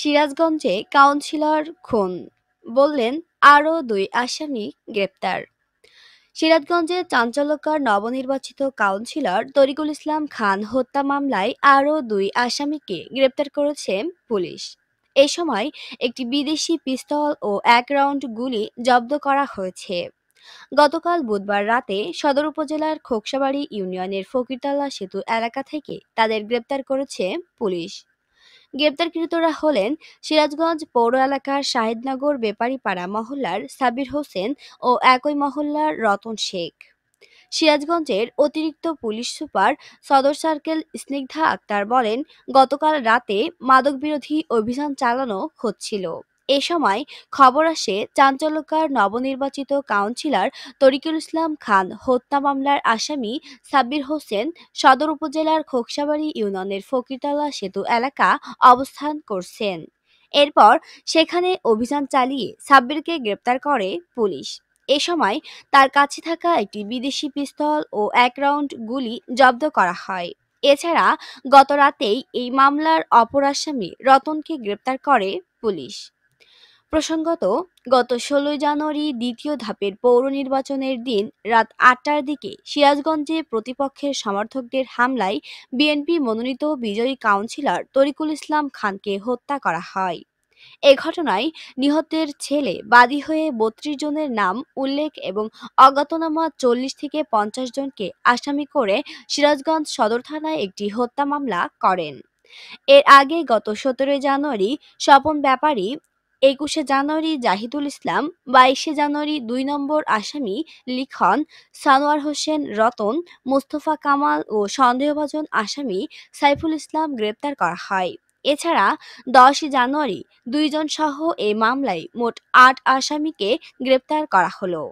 সিরাজগঞ্জে কাউন্সিলর খুন বললেন আরও দুই আসামি গ্রেপ্তার সিরাজগঞ্জে চাঞ্চল্যকর নবনির্বাচিত কাউন্সিলর তরিকুল ইসলাম খান হত্যা মামলায় আরও দুই আসামিকে গ্রেপ্তার করেছে পুলিশ এ সময় একটি বিদেশি পিস্তল ও এক রাউন্ড গুলি জব্দ করা হয়েছে গতকাল বুধবার রাতে সদর উপজেলার খোকসাবাড়ি ইউনিয়নের ফকিরতলা সেতু এলাকা থেকে তাদের গ্রেপ্তার করেছে পুলিশ গ্রেপ্তারকৃতরা হলেন সিরাজগঞ্জ পৌর এলাকার শাহিদনগর বেপারীপাড়া মহল্লার সাবির হোসেন ও একই মহল্লার রতন শেখ সিরাজগঞ্জের অতিরিক্ত পুলিশ সুপার সদর সার্কেল স্নিগ্ধা আক্তার বলেন গতকাল রাতে মাদক বিরোধী অভিযান চালানো হচ্ছিল এ সময় খবর আসে চাঞ্চল্যকার নবনির্বাচিত কাউন্সিলর তরিকুল ইসলাম খান হত্যা মামলার আসামি সাব্বির হোসেন সদর উপজেলার খোকসাবাড়ি ইউনিয়নের ফকিরতলা সেতু এলাকা অবস্থান করছেন এরপর সেখানে অভিযান চালিয়ে সাব্বিরকে গ্রেপ্তার করে পুলিশ এ সময় তার কাছে থাকা একটি বিদেশি পিস্তল ও এক রাউন্ড গুলি জব্দ করা হয় এছাড়া গত রাতেই এই মামলার অপর আসামি রতনকে গ্রেপ্তার করে পুলিশ প্রসঙ্গত গত ষোলোই জানুয়ারি দ্বিতীয় ধাপের পৌর নির্বাচনের দিন রাত আটটার দিকে সিরাজগঞ্জে প্রতিপক্ষের সমর্থকদের হামলায় বিএনপি মনোনীত বিজয়ী কাউন্সিলর তরিকুল ইসলাম খানকে হত্যা করা হয় এ ঘটনায় নিহতের ছেলে বাদী হয়ে বত্রিশ জনের নাম উল্লেখ এবং অজ্ঞাতনামা চল্লিশ থেকে পঞ্চাশ জনকে আসামি করে সিরাজগঞ্জ সদর থানায় একটি হত্যা মামলা করেন এর আগে গত সতেরোই জানুয়ারি স্বপন ব্যাপারী একুশে জানুয়ারি জাহিদুল ইসলাম বাইশে জানুয়ারি দুই নম্বর আসামি লিখন সানোয়ার হোসেন রতন মোস্তফা কামাল ও সন্দেহভাজন আসামি সাইফুল ইসলাম গ্রেপ্তার করা হয় এছাড়া দশই জানুয়ারি দুইজন সহ এই মামলায় মোট আট আসামিকে গ্রেপ্তার করা হলো